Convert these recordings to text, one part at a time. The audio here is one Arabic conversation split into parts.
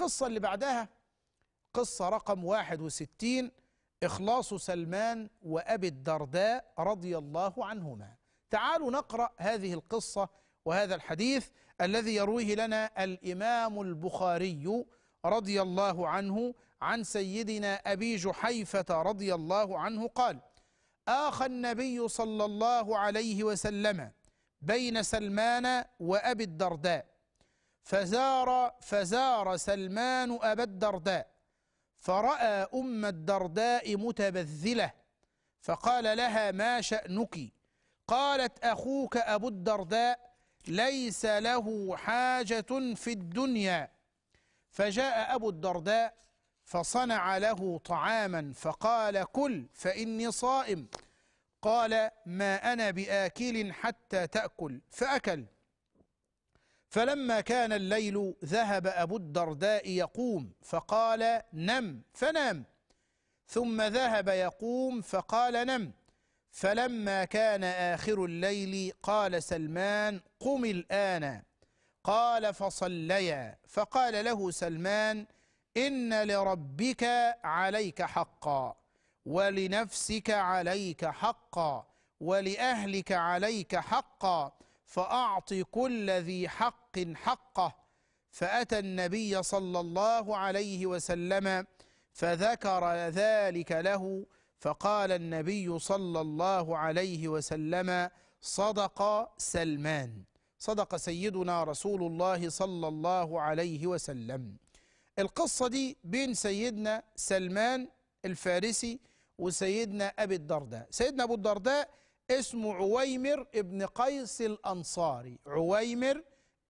القصة اللي بعدها قصة رقم 61 إخلاص سلمان وأبي الدرداء رضي الله عنهما تعالوا نقرأ هذه القصة وهذا الحديث الذي يرويه لنا الإمام البخاري رضي الله عنه عن سيدنا أبي جحيفة رضي الله عنه قال آخى النبي صلى الله عليه وسلم بين سلمان وأبي الدرداء فزار فزار سلمان أبا الدرداء فرأى أم الدرداء متبذلة فقال لها ما شأنك قالت أخوك أبو الدرداء ليس له حاجة في الدنيا فجاء أبو الدرداء فصنع له طعاما فقال كل فإني صائم قال ما أنا بآكل حتى تأكل فأكل فلما كان الليل ذهب أبو الدرداء يقوم فقال نم فنام ثم ذهب يقوم فقال نم فلما كان آخر الليل قال سلمان قم الآن قال فصليا فقال له سلمان إن لربك عليك حقا ولنفسك عليك حقا ولأهلك عليك حقا فأعط كل ذي حق حقه فأتى النبي صلى الله عليه وسلم فذكر ذلك له فقال النبي صلى الله عليه وسلم صدق سلمان صدق سيدنا رسول الله صلى الله عليه وسلم القصة دي بين سيدنا سلمان الفارسي وسيدنا أبي الدرداء سيدنا أبو الدرداء اسمه عويمر ابن قيس الأنصاري عويمر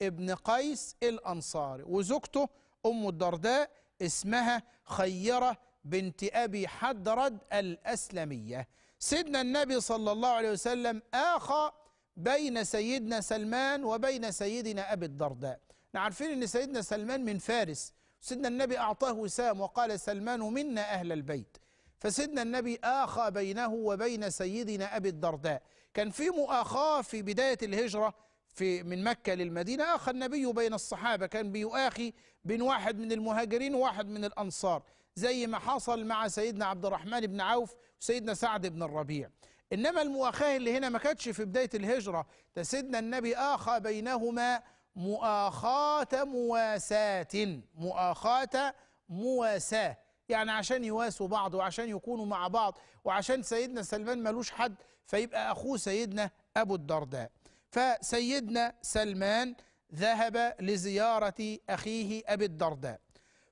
ابن قيس الأنصاري وزوجته أم الدرداء اسمها خيرة بنت أبي حدرد الأسلمية سيدنا النبي صلى الله عليه وسلم آخى بين سيدنا سلمان وبين سيدنا أبي الدرداء احنا عارفين أن سيدنا سلمان من فارس سيدنا النبي أعطاه وسام وقال سلمان منا أهل البيت فسيدنا النبي آخى بينه وبين سيدنا أبي الدرداء كان في مؤاخاة في بداية الهجرة في من مكة للمدينة آخى النبي بين الصحابة كان بيؤاخي بين واحد من المهاجرين وواحد من الأنصار زي ما حصل مع سيدنا عبد الرحمن بن عوف وسيدنا سعد بن الربيع إنما المؤاخاة اللي هنا ما كانتش في بداية الهجرة ده سيدنا النبي آخى بينهما مؤاخاة مواساة مؤاخاة مواساة يعني عشان يواسوا بعض وعشان يكونوا مع بعض وعشان سيدنا سلمان ملوش حد فيبقى أخوه سيدنا أبو الدرداء فسيدنا سلمان ذهب لزيارة أخيه أبي الدرداء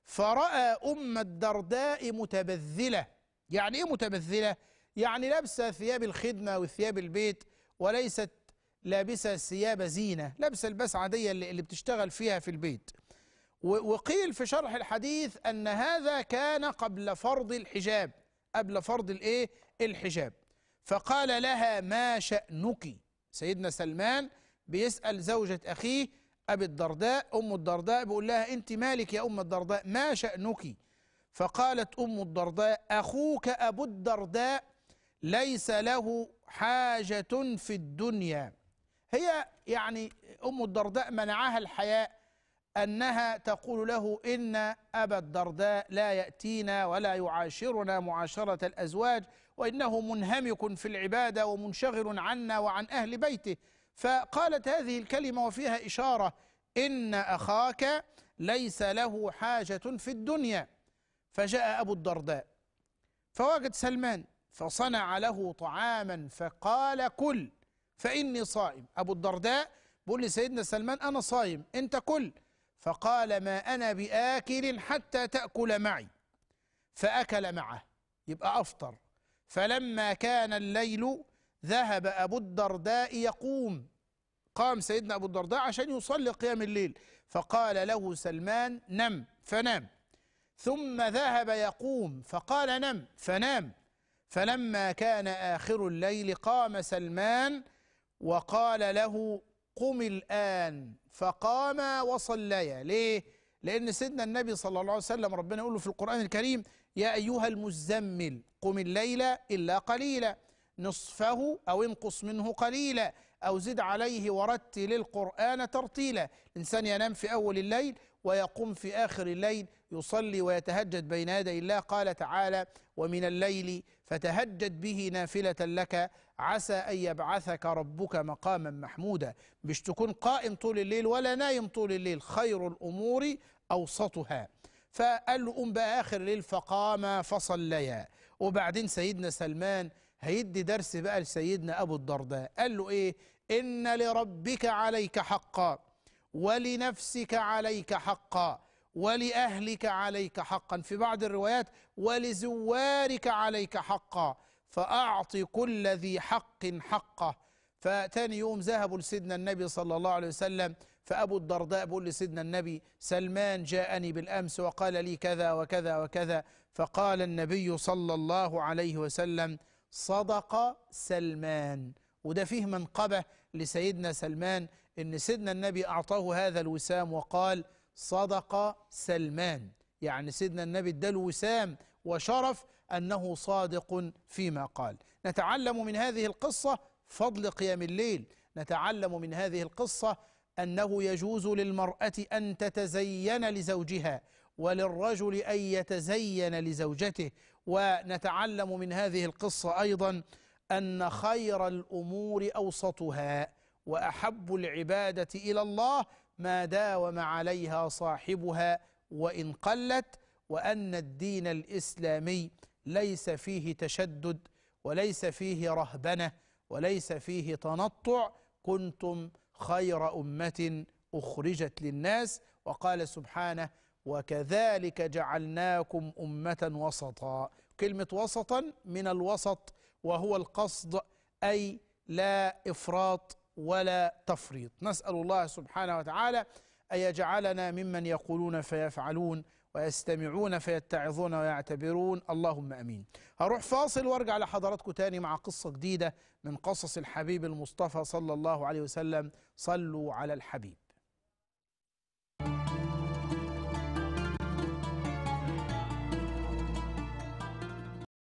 فرأى أم الدرداء متبذلة يعني إيه متبذلة؟ يعني لابسة ثياب الخدمة وثياب البيت وليست لابسة ثياب زينة لابسة لباس عادية اللي بتشتغل فيها في البيت وقيل في شرح الحديث أن هذا كان قبل فرض الحجاب قبل فرض الإيه الحجاب فقال لها ما شأنك سيدنا سلمان بيسأل زوجة أخيه أبي الدرداء أم الدرداء بيقول لها أنت مالك يا أم الدرداء ما شأنك فقالت أم الدرداء أخوك أبو الدرداء ليس له حاجة في الدنيا هي يعني أم الدرداء منعها الحياء أنها تقول له إن أبا الدرداء لا يأتينا ولا يعاشرنا معاشرة الأزواج وإنه منهمك في العبادة ومنشغل عنا وعن أهل بيته فقالت هذه الكلمة وفيها إشارة إن أخاك ليس له حاجة في الدنيا فجاء أبو الدرداء فوجد سلمان فصنع له طعاما فقال كل فإني صائم أبو الدرداء بيقول لسيدنا سلمان أنا صايم أنت كل فقال ما أنا بآكل حتى تأكل معي فأكل معه يبقى أفطر فلما كان الليل ذهب أبو الدرداء يقوم قام سيدنا أبو الدرداء عشان يصلي قيام الليل فقال له سلمان نم فنام ثم ذهب يقوم فقال نم فنام فلما كان آخر الليل قام سلمان وقال له قم الآن فقاما وصليا ليه؟ لأن سيدنا النبي صلى الله عليه وسلم ربنا يقول له في القرآن الكريم يا أيها المزمل قم الليل إلا قليلا نصفه أو انقص منه قليلا أو زد عليه ورتل القرآن ترتيلا الإنسان ينام في أول الليل ويقوم في آخر الليل يصلي ويتهجد بين يدي الله قال تعالى ومن الليل فتهجد به نافلة لك عسى أن يبعثك ربك مقاما محمودا مش تكون قائم طول الليل ولا نايم طول الليل خير الأمور أوسطها فقال له قوم بقى آخر الليل فقام فصليا وبعدين سيدنا سلمان هيدي درس بقى لسيدنا أبو الدرداء قال له إيه إن لربك عليك حقا ولنفسك عليك حقا ولأهلك عليك حقا في بعض الروايات ولزوارك عليك حقا فأعط كل ذي حق حقه فتاني يوم ذهبوا لسيدنا النبي صلى الله عليه وسلم فأبو الدرداء بيقول لسيدنا النبي سلمان جاءني بالأمس وقال لي كذا وكذا وكذا فقال النبي صلى الله عليه وسلم صدق سلمان وده فيه منقبة لسيدنا سلمان ان سيدنا النبي اعطاه هذا الوسام وقال صدق سلمان يعني سيدنا النبي اداله وسام وشرف انه صادق فيما قال نتعلم من هذه القصه فضل قيام الليل نتعلم من هذه القصه انه يجوز للمراه ان تتزين لزوجها وللرجل ان يتزين لزوجته ونتعلم من هذه القصه ايضا ان خير الامور اوسطها وأحب العبادة إلى الله ما داوم عليها صاحبها وإن قلت وأن الدين الإسلامي ليس فيه تشدد وليس فيه رهبنة وليس فيه تنطع كنتم خير أمة أخرجت للناس وقال سبحانه وكذلك جعلناكم أمة وسطا كلمة وسطا من الوسط وهو القصد أي لا إفراط ولا تفريط نسأل الله سبحانه وتعالى أن يجعلنا ممن يقولون فيفعلون ويستمعون فيتعظون ويعتبرون اللهم أمين هروح فاصل وارجع لحضراتكم تاني مع قصة جديدة من قصص الحبيب المصطفى صلى الله عليه وسلم صلوا على الحبيب